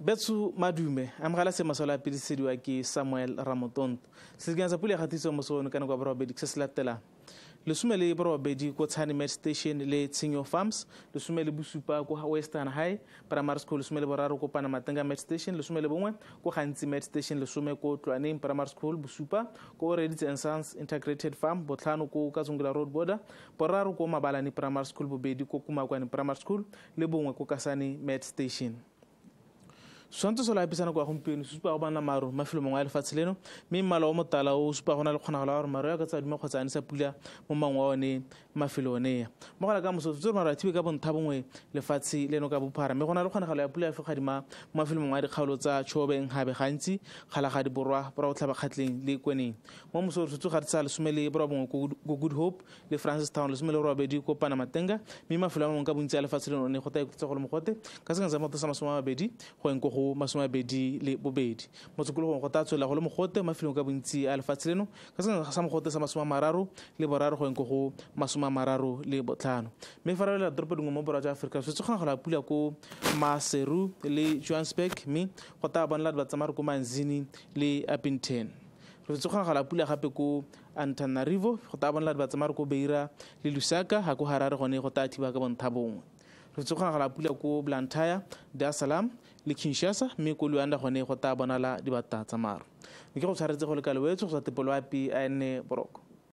betsu madume amogela semasolo a pedisediwa ke samuel ramotonto sedikana sa pula ya gatisa mosogono ka nako ya borobedi se se latelang lesome le borobedi ko tshanimet station le tshenyo farms lesome le bosupa ko western high primary school lesome le boraro ko panamatenga mat station lesome le bongwe ko gantsi mat station lesome ko tlwaneng primary school bosupa ko redits and sons integrated farm botlhano ko kazungula road border boraro ko mabalane primary school bobedi ko kumakwane primary school le bongwe ko kasane mat station suanta sola apisana kua gompieno supa go bana maru mafelo mongwe a lefatshe leno mme mmala wa motala o supa go na le kgonagalo ya gore maru ya ka tsaduma kgotsa a ne sa pula mo mangwe wa one mafelo onea mo la ka moso tse a rathiwe ka bontha bongwe lefatshe leno ka bophara mme go na le kgonagalo ya pula ya fegadima mo mafelo mongwe a dikgaolo tsa tšhobeng gabe gantsi kgalagadi borwa bora tlhaba tlhabakgatleng le kweneng mo moso re sotso ga re tsa lesome le bora bongwe ko good hope le francis town lesome le robedi ko panamatenga mme mafelo a mangwe ka bontsi a lefatshe leno one go ta ikutsa go le mogote ka sekeng sa mato sa masome a mabedi go eng ko go masomebedi le bobedi mo go ta tswelela go le mogote mafelong ka bontsi a lefatshe leno ka se sa mogote sa masome mararo le boraro go ko go masome mararo le botlhano mme fa ralela toropo dingwe mo borwa jwa aforika setse kgona go la pula ko maseru le johannesburg mme go ta bonela batsamare ko manzini le appington re setse kgona go la pula gape ko antanarivo go ta bonela ba batsamare ko beira le lusaka ga ko harare gone go ta thiba ka bontha bongwe go tsoga ga lapula ko blantaya dar salam le kinshasa mme kolo anda gone go ta bonala dibata maro ne ke go tshwaretse go lekaloetso go sa api a ene boroko